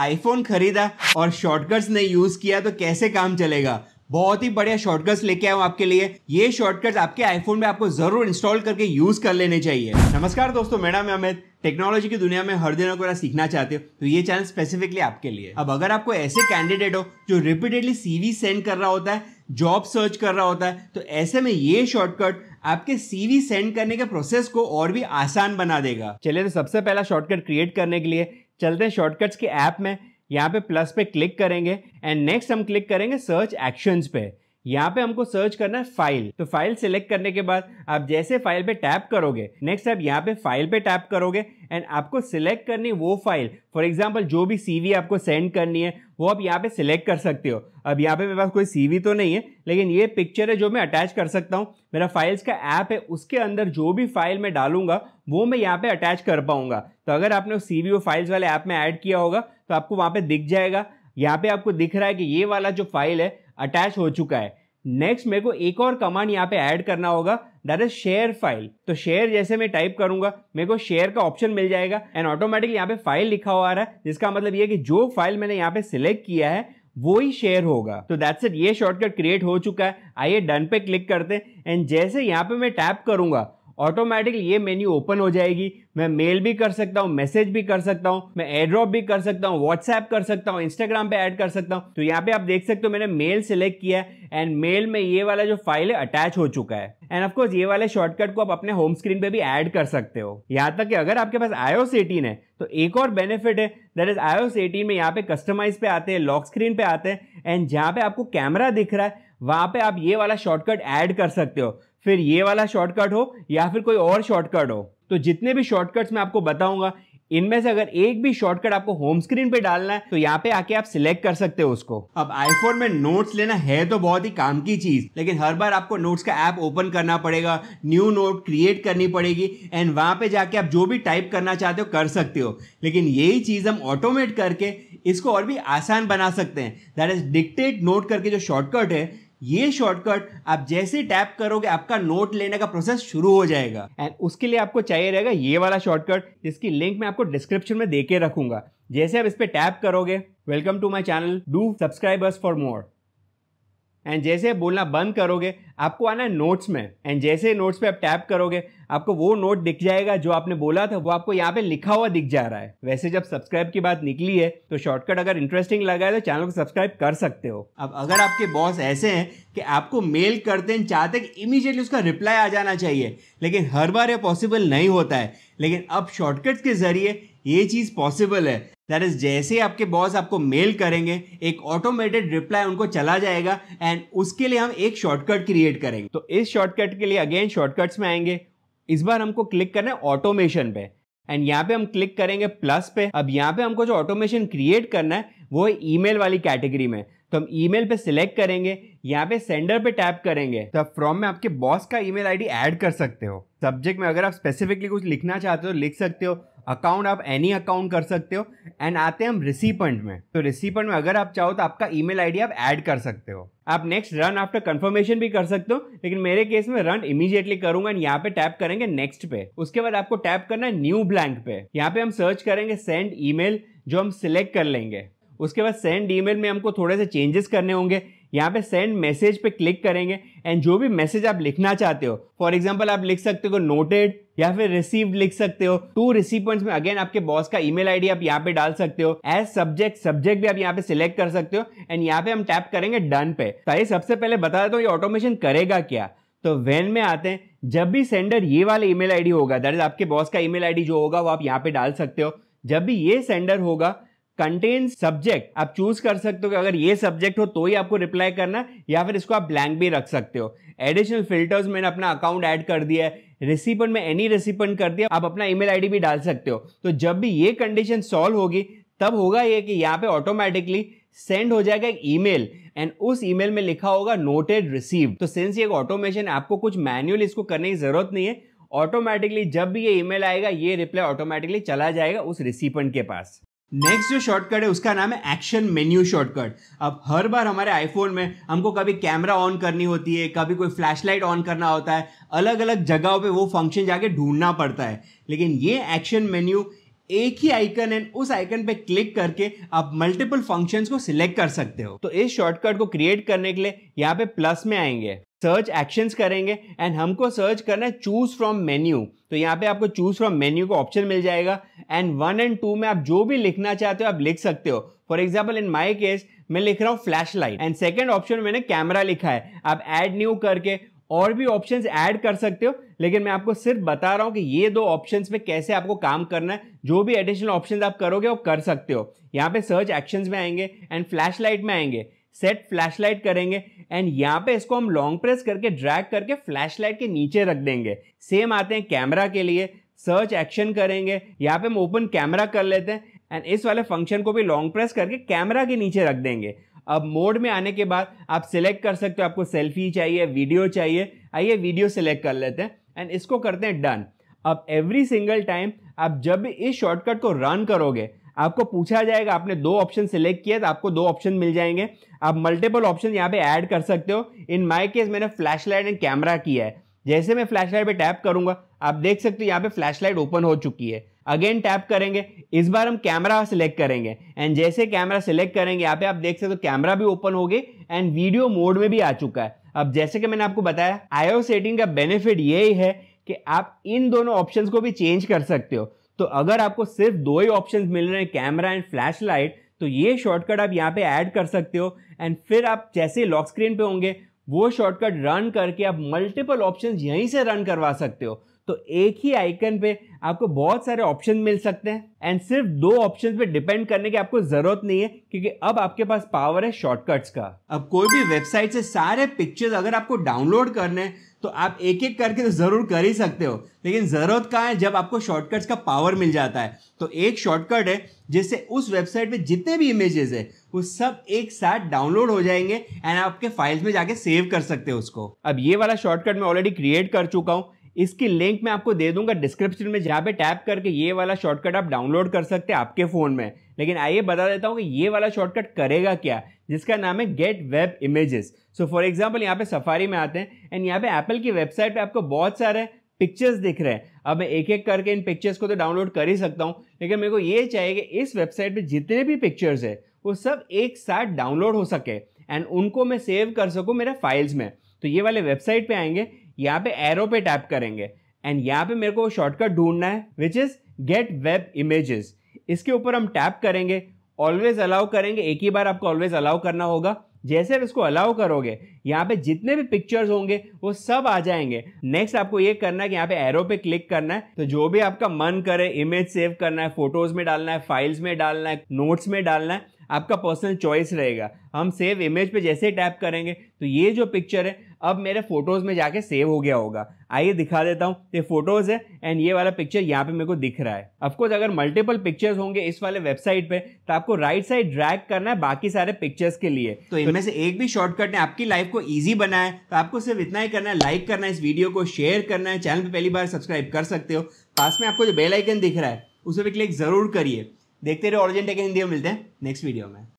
iPhone खरीदा और shortcuts ने यूज किया तो कैसे काम चलेगा बहुत ही बढ़िया शॉर्टकट्स लेके आया हूँ आपके लिए ये शॉर्टकट्स आपके आईफोन में आपको जरूर इंस्टॉल करके यूज कर लेने चाहिए नमस्कार दोस्तों मेरा मैं अमित टेक्नोलॉजी की दुनिया में हर दिन अगर सीखना चाहते हो तो ये चैनल स्पेसिफिकली आपके लिए अब अगर आपको ऐसे कैंडिडेट हो जो रिपीटेडली सीवी सेंड कर रहा होता है जॉब सर्च कर रहा होता है तो ऐसे में ये शॉर्टकट आपके सीवी सेंड करने के प्रोसेस को और भी आसान बना देगा चलिए तो सबसे पहला शॉर्टकट क्रिएट करने के लिए चलते हैं शॉर्टकट्स के ऐप में यहाँ पे प्लस पे क्लिक करेंगे एंड नेक्स्ट हम क्लिक करेंगे सर्च एक्शंस पे यहाँ पे हमको सर्च करना है फाइल तो फाइल सिलेक्ट करने के बाद आप जैसे फाइल पे टैप करोगे नेक्स्ट आप यहाँ पे फाइल पे टैप करोगे एंड आपको सिलेक्ट करनी वो फाइल फॉर एग्जाम्पल जो भी सीवी आपको सेंड करनी है वो आप यहाँ पे सिलेक्ट कर सकते हो अब यहाँ पे मेरे पास कोई सीवी तो नहीं है लेकिन ये पिक्चर है जो मैं अटैच कर सकता हूँ मेरा फाइल्स का ऐप है उसके अंदर जो भी फाइल मैं डालूंगा वो मैं यहाँ पे अटैच कर पाऊंगा तो अगर आपने सी वी फाइल्स वाले ऐप में ऐड किया होगा तो आपको वहाँ पे दिख जाएगा यहाँ पे आपको दिख रहा है कि ये वाला जो फाइल है अटैच हो चुका है नेक्स्ट मेरे को एक और कमांड यहाँ पे ऐड करना होगा दैट इज शेयर फाइल तो शेयर जैसे मैं टाइप करूंगा मेरे को शेयर का ऑप्शन मिल जाएगा एंड ऑटोमेटिकली यहाँ पे फाइल लिखा हुआ आ रहा है जिसका मतलब ये कि जो फाइल मैंने यहाँ पे सिलेक्ट किया है वो ही शेयर होगा तो दैट्स इट ये शॉर्टकट क्रिएट हो चुका है आइए डन पे क्लिक करते हैं एंड जैसे यहाँ पे मैं टैप करूंगा ऑटोमेटिकली ये मेन्यू ओपन हो जाएगी मैं मेल भी कर सकता हूँ मैसेज भी कर सकता हूँ मैं एड्रॉप भी कर सकता हूँ व्हाट्सएप कर सकता हूँ इंस्टाग्राम पे ऐड कर सकता हूँ तो यहाँ पे आप देख सकते हो मैंने मेल सेलेक्ट किया है एंड मेल में ये वाला जो फाइल है अटैच हो चुका है एंड ऑफकोर्स ये वाले शॉर्टकट को आप अपने होम स्क्रीन पे भी ऐड कर सकते हो यहाँ तक कि अगर आपके पास आयो सेटीन है तो एक और बेनिफिट है दैट इज आयो सेटीन में यहाँ पे कस्टमाइज पे आते हैं लॉक स्क्रीन पे आते हैं एंड जहाँ पे आपको कैमरा दिख रहा है वहां पे आप ये वाला शॉर्टकट ऐड कर सकते हो फिर ये वाला शॉर्टकट हो या फिर कोई और शॉर्टकट हो तो जितने भी शॉर्टकट्स मैं आपको बताऊंगा इनमें से अगर एक भी शॉर्टकट आपको होम स्क्रीन पे डालना है तो यहाँ पे आके आप सिलेक्ट कर सकते हो उसको अब आईफोन में नोट्स लेना है तो बहुत ही काम की चीज लेकिन हर बार आपको नोट्स का ऐप ओपन करना पड़ेगा न्यू नोट क्रिएट करनी पड़ेगी एंड वहां पे जाके आप जो भी टाइप करना चाहते हो कर सकते हो लेकिन यही चीज हम ऑटोमेट करके इसको और भी आसान बना सकते हैं दैट इज डिक्टेट नोट करके जो शॉर्टकट है ये शॉर्टकट आप जैसे टैप करोगे आपका नोट लेने का प्रोसेस शुरू हो जाएगा एंड उसके लिए आपको चाहिए रहेगा ये वाला शॉर्टकट जिसकी लिंक मैं आपको डिस्क्रिप्शन में दे के रखूंगा जैसे आप इस पर टैप करोगे welcome to my channel do subscribers for more and जैसे बोलना बंद करोगे आपको आना है नोट्स में एंड जैसे नोट्स पे आप टैप करोगे आपको वो नोट दिख जाएगा जो आपने बोला था वो आपको यहाँ पे लिखा हुआ दिख जा रहा है वैसे जब सब्सक्राइब की बात निकली है तो शॉर्टकट अगर इंटरेस्टिंग लगा है तो चैनल को सब्सक्राइब कर सकते हो अब अगर आपके बॉस ऐसे हैं कि आपको मेल करते हैं चाहते हैं कि इमीजिएटली उसका रिप्लाई आ जाना चाहिए लेकिन हर बार ये पॉसिबल नहीं होता है लेकिन अब शॉर्टकट्स के जरिए ये चीज़ पॉसिबल है दैट इज जैसे आपके बॉस आपको मेल करेंगे एक ऑटोमेटेड रिप्लाई उनको चला जाएगा एंड उसके लिए हम एक शॉर्टकट क्रिएट करेंगे तो इस शॉर्टकट के लिए अगेन शॉर्टकट्स में आएंगे इस बार हमको क्लिक करना है ऑटोमेशन पे एंड यहाँ पे हम क्लिक करेंगे प्लस पे अब यहाँ पे हमको जो ऑटोमेशन क्रिएट करना है वो है ईमेल वाली कैटेगरी में तो हम ईमेल पे सिलेक्ट करेंगे यहाँ पे सेंडर पे टैप करेंगे तो आप फ्रॉम में आपके बॉस का ईमेल आईडी ऐड कर सकते हो सब्जेक्ट में अगर आप स्पेसिफिकली कुछ लिखना चाहते हो लिख सकते हो अकाउंट आप एनी अकाउंट कर सकते हो एंड आते हैं हम रिसीपेंट में तो रिसीपेंट में अगर आप चाहो तो आपका ईमेल आईडी आप ऐड कर सकते हो आप नेक्स्ट रन आफ्टर कंफर्मेशन भी कर सकते हो लेकिन मेरे केस में रन इमीडिएटली करूंगा एंड यहाँ पे टैप करेंगे नेक्स्ट पे उसके बाद आपको टैप करना है न्यू ब्लैंक पे यहाँ पे हम सर्च करेंगे सेंड ईमेल जो हम सिलेक्ट कर लेंगे उसके बाद सेंड ईमेल में हमको थोड़े से चेंजेस करने होंगे यहाँ पे सेंड मैसेज पे क्लिक करेंगे एंड जो भी मैसेज आप लिखना चाहते हो फॉर एग्जाम्पल आप लिख सकते हो नोटेड या फिर रिसीव लिख सकते हो टू रिसीव में अगेन आपके बॉस का ईमेल आईडी आप यहाँ पे डाल सकते हो एज सब्जेक्ट सब्जेक्ट भी आप यहाँ पे सिलेक्ट कर सकते हो एंड यहाँ पे हम टैप करेंगे डन पे तो ये सबसे पहले बता देता हूँ ये ऑटोमेशन करेगा क्या तो वेन में आते हैं जब भी सेंडर ये वाला ईमेल आईडी होगा दैट इज आपके बॉस का ईमेल आईडी जो होगा वो आप यहाँ पे डाल सकते हो जब भी ये सेंडर होगा कंटेन सब्जेक्ट आप चूज कर सकते हो कि अगर ये सब्जेक्ट हो तो ही आपको रिप्लाई करना या फिर इसको आप ब्लैंक भी रख सकते हो एडिशनल फिल्टर्स मैंने अपना अकाउंट ऐड कर दिया है रिसीपन में एनी रिसीपन कर दिया आप अपना ईमेल आईडी भी डाल सकते हो तो जब भी ये कंडीशन सॉल्व होगी तब होगा ये कि यहाँ पे ऑटोमेटिकली सेंड हो जाएगा एक ईमेल एंड उस ईमेल में लिखा होगा नोटेड रिसीव तो सिंस ये ऑटोमेशन आपको कुछ मैन्युअली इसको करने की जरूरत नहीं है ऑटोमेटिकली जब भी ये ईमेल आएगा ये रिप्लाई ऑटोमेटिकली चला जाएगा उस रिसीपन के पास नेक्स्ट जो शॉर्टकट है उसका नाम है एक्शन मेन्यू शॉर्टकट अब हर बार हमारे आईफोन में हमको कभी कैमरा ऑन करनी होती है कभी कोई फ्लैशलाइट ऑन करना होता है अलग अलग जगहों पे वो फंक्शन जाके ढूंढना पड़ता है लेकिन ये एक्शन मेन्यू एक ही आइकन है उस आइकन पे क्लिक करके आप मल्टीपल फंक्शंस को सिलेक्ट कर सकते हो तो इस शॉर्टकट को क्रिएट करने के लिए यहाँ पे प्लस में आएंगे सर्च एक्शंस करेंगे एंड हमको सर्च करना है चूज फ्रॉम मेन्यू तो यहाँ पे आपको चूज फ्रॉम मेन्यू का ऑप्शन मिल जाएगा एंड वन एंड टू में आप जो भी लिखना चाहते हो आप लिख सकते हो for example in my case मैं लिख रहा हूँ flash light and second option मैंने कैमरा लिखा है आप एड न्यू करके और भी ऑप्शंस ऐड कर सकते हो लेकिन मैं आपको सिर्फ बता रहा हूँ कि ये दो ऑप्शंस में कैसे आपको काम करना है जो भी एडिशनल ऑप्शंस आप करोगे वो कर सकते हो यहाँ पे सर्च एक्शंस में आएंगे एंड फ्लैशलाइट में आएंगे सेट फ्लैशलाइट करेंगे एंड यहाँ पे इसको हम लॉन्ग प्रेस करके ड्रैग करके फ्लैश के नीचे रख देंगे सेम आते हैं कैमरा के लिए सर्च एक्शन करेंगे यहाँ पे हम ओपन कैमरा कर लेते हैं एंड इस वाले फंक्शन को भी लॉन्ग प्रेस करके कैमरा के नीचे रख देंगे अब मोड में आने के बाद आप सिलेक्ट कर सकते हो आपको सेल्फी चाहिए वीडियो चाहिए आइए वीडियो सिलेक्ट कर लेते हैं एंड इसको करते हैं डन अब एवरी सिंगल टाइम आप जब इस शॉर्टकट को रन करोगे आपको पूछा जाएगा आपने दो ऑप्शन सिलेक्ट किया तो आपको दो ऑप्शन मिल जाएंगे आप मल्टीपल ऑप्शन यहाँ पे ऐड कर सकते हो इन माई केस मैंने फ्लैश लाइट एंड कैमरा किया है जैसे मैं फ्लैश लाइट पर टैप करूंगा आप देख सकते हो यहाँ पे फ्लैश लाइट ओपन हो चुकी है अगेन टैप करेंगे इस बार हम कैमरा सिलेक्ट करेंगे एंड जैसे कैमरा सिलेक्ट करेंगे यहाँ पे आप देख सकते हो कैमरा भी ओपन हो गई एंड वीडियो मोड में भी आ चुका है अब जैसे कि मैंने आपको बताया आईओ सेटिंग का बेनिफिट यही है कि आप इन दोनों ऑप्शंस को भी चेंज कर सकते हो तो अगर आपको सिर्फ दो ही ऑप्शन मिल रहे हैं कैमरा एंड फ्लैश लाइट तो ये शॉर्टकट आप यहाँ पे ऐड कर सकते हो एंड फिर आप जैसे लॉक स्क्रीन पे होंगे वो शॉर्टकट रन करके आप मल्टीपल ऑप्शंस यहीं से रन करवा सकते हो तो एक ही आइकन पे आपको बहुत सारे ऑप्शन मिल सकते हैं एंड सिर्फ दो ऑप्शन पे डिपेंड करने की आपको जरूरत नहीं है क्योंकि अब आपके पास पावर है शॉर्टकट्स का अब कोई भी वेबसाइट से सारे पिक्चर्स अगर आपको डाउनलोड करने हैं तो आप एक एक करके तो जरूर कर ही सकते हो लेकिन जरूरत कहाँ है जब आपको शॉर्टकट्स का पावर मिल जाता है तो एक शॉर्टकट है जिससे उस वेबसाइट पे जितने भी इमेजेस है वो सब एक साथ डाउनलोड हो जाएंगे एंड आपके फाइल्स में जाके सेव कर सकते हो उसको अब ये वाला शॉर्टकट मैं ऑलरेडी क्रिएट कर चुका हूँ इसकी लिंक मैं आपको दे दूंगा डिस्क्रिप्शन में जहाँ पे टैप करके ये वाला शॉर्टकट आप डाउनलोड कर सकते हैं आपके फ़ोन में लेकिन आइए बता देता हूँ कि ये वाला शॉर्टकट करेगा क्या जिसका नाम है get web images so for example यहाँ पे सफारी में आते हैं एंड यहाँ पे एप्पल की वेबसाइट पे आपको बहुत सारे पिक्चर्स दिख रहे हैं अब मैं एक एक करके इन पिक्चर्स को तो डाउनलोड कर ही सकता हूँ लेकिन मेरे को ये चाहिए कि इस वेबसाइट पर जितने भी पिक्चर्स है वो सब एक साथ डाउनलोड हो सके एंड उनको मैं सेव कर सकूँ मेरे फाइल्स में तो ये वाले वेबसाइट पे आएंगे यहाँ पे एरो पे टैप करेंगे एंड यहाँ पे मेरे को शॉर्टकट ढूंढना है which is get web images इसके ऊपर हम टैप करेंगे ऑलवेज अलाउ करेंगे एक ही बार आपको ऑलवेज अलाउ करना होगा जैसे आप इसको अलाउ करोगे यहाँ पे जितने भी पिक्चर्स होंगे वो सब आ जाएंगे नेक्स्ट आपको ये करना है कि यहाँ पे एरो पे क्लिक करना है तो जो भी आपका मन करे इमेज सेव करना है फोटोज में डालना है फाइल्स में डालना है नोट्स में डालना है आपका पर्सनल चॉइस रहेगा हम सेव इमेज पे जैसे टैप करेंगे तो ये जो पिक्चर है अब मेरे फोटोज़ में जाके सेव हो गया होगा आइए दिखा देता हूँ ये फोटोज़ है एंड ये वाला पिक्चर यहाँ पे मेरे को दिख रहा है अफकोर्स अगर मल्टीपल पिक्चर्स होंगे इस वाले वेबसाइट पे तो आपको राइट साइड ड्रैग करना है बाकी सारे पिक्चर्स के लिए तो इनमें से एक भी शॉर्टकट ने आपकी लाइफ को ईजी बनाया है तो आपको सिर्फ इतना ही करना है लाइक करना है इस वीडियो को शेयर करना है चैनल पर पहली बार सब्सक्राइब कर सकते हो पास में आपको जो बेलाइकन दिख रहा है उसे भी क्लिक जरूर करिए देखते रहे ऑरिजेंट एक हिंदी में मिलते हैं नेक्स्ट वीडियो में